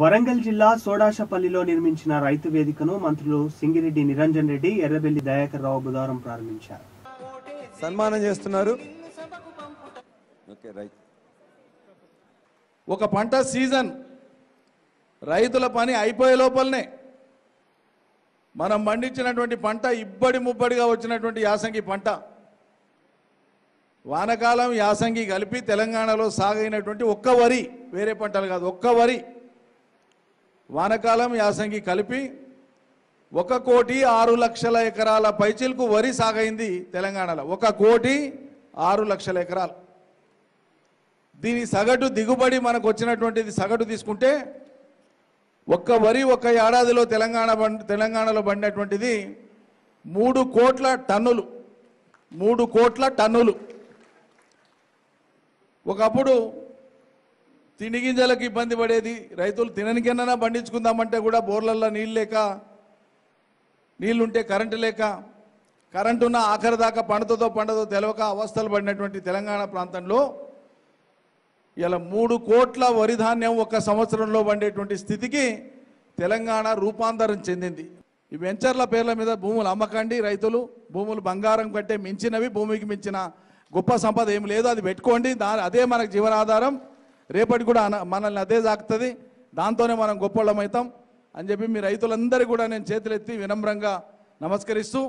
వరంగల్ జిల్లా సోడాషపల్లిలో నిర్మించిన రైతు వేదికను మంత్రులు సింగిరెడ్డి నిరంజన్ రెడ్డి ఎర్రబెల్లి దయాకర్ రావు బుధవారం ప్రారంభించారు సన్మానం చేస్తున్నారు ఒక పంట సీజన్ రైతుల పని అయిపోయే లోపలనే మనం పండించినటువంటి పంట ఇబ్బడి ముబ్బడిగా వచ్చినటువంటి యాసంగి పంట వానకాలం యాసంగి కలిపి తెలంగాణలో సాగైనటువంటి ఒక్క వరి వేరే పంటలు కాదు ఒక్క వరి వానకాలం యాసంగి కలిపి ఒక కోటి ఆరు లక్షల ఎకరాల పైచిల్కు వరి సాగైంది తెలంగాణలో ఒక కోటి ఆరు లక్షల ఎకరాలు దీని సగటు దిగుబడి మనకు వచ్చినటువంటిది సగటు తీసుకుంటే ఒక్క వరి ఒక్క ఏడాదిలో తెలంగాణ తెలంగాణలో పడినటువంటిది మూడు కోట్ల టన్నులు మూడు కోట్ల టన్నులు ఒకప్పుడు తిండి గింజలకు ఇబ్బంది పడేది రైతులు తిననికైనా పండించుకుందామంటే కూడా బోర్లల్లో నీళ్ళు లేక నీళ్లుంటే కరెంటు లేక కరెంటు ఉన్న ఆఖరి దాకా పండుతుందో పండదో తెలవక అవస్థలు పడినటువంటి తెలంగాణ ప్రాంతంలో ఇలా మూడు కోట్ల వరి ధాన్యం ఒక సంవత్సరంలో పండేటువంటి స్థితికి తెలంగాణ రూపాంతరం చెందింది ఈ వెంచర్ల పేర్ల మీద భూములు అమ్మకండి రైతులు భూములు బంగారం కంటే మించినవి భూమికి మించిన గొప్ప సంపద ఏమి లేదు అది పెట్టుకోండి దా అదే మనకు జీవనాధారం రేపటి కూడా మనల్ని అదే తాకుతుంది దాంతోనే మనం గొప్పలం అవుతాం అని చెప్పి మీ రైతులందరూ కూడా నేను చేతులెత్తి వినమ్రంగా నమస్కరిస్తూ